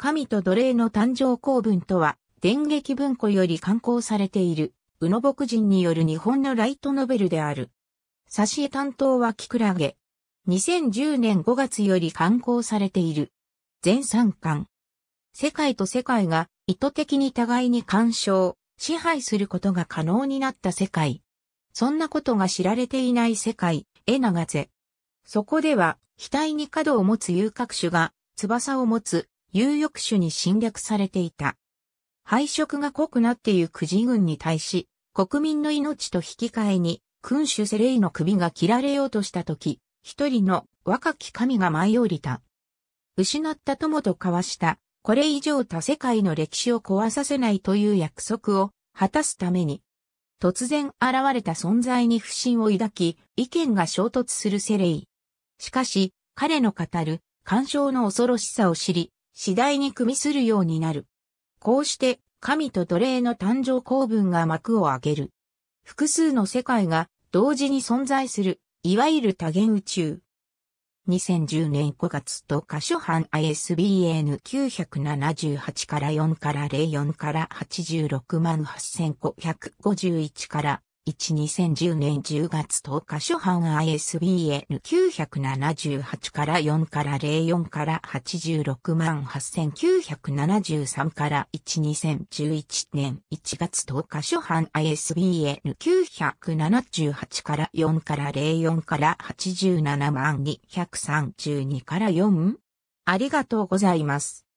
神と奴隷の誕生公文とは、電撃文庫より刊行されている、宇野牧人による日本のライトノベルである。挿絵担当はキクラゲ。2010年5月より刊行されている。全3巻。世界と世界が意図的に互いに干渉、支配することが可能になった世界。そんなことが知られていない世界、エナガゼ。そこでは、額に角を持つ遊郭種が、翼を持つ有力種に侵略されていた。敗色が濃くなってゆく自軍に対し、国民の命と引き換えに、君主セレイの首が切られようとした時、一人の若き神が舞い降りた。失った友と交わした、これ以上他世界の歴史を壊させないという約束を果たすために、突然現れた存在に不信を抱き、意見が衝突するセレイ。しかし、彼の語る、干渉の恐ろしさを知り、次第に組みするようになる。こうして神と奴隷の誕生公文が幕を開ける。複数の世界が同時に存在する、いわゆる多元宇宙。2010年5月と箇所版 ISBN 978から4から04から86万8551から2010年10月10日初版 ISBN 978から4から04から86万8973から12011年1月10日初版 ISBN 978から4から04から87万232から4ありがとうございます。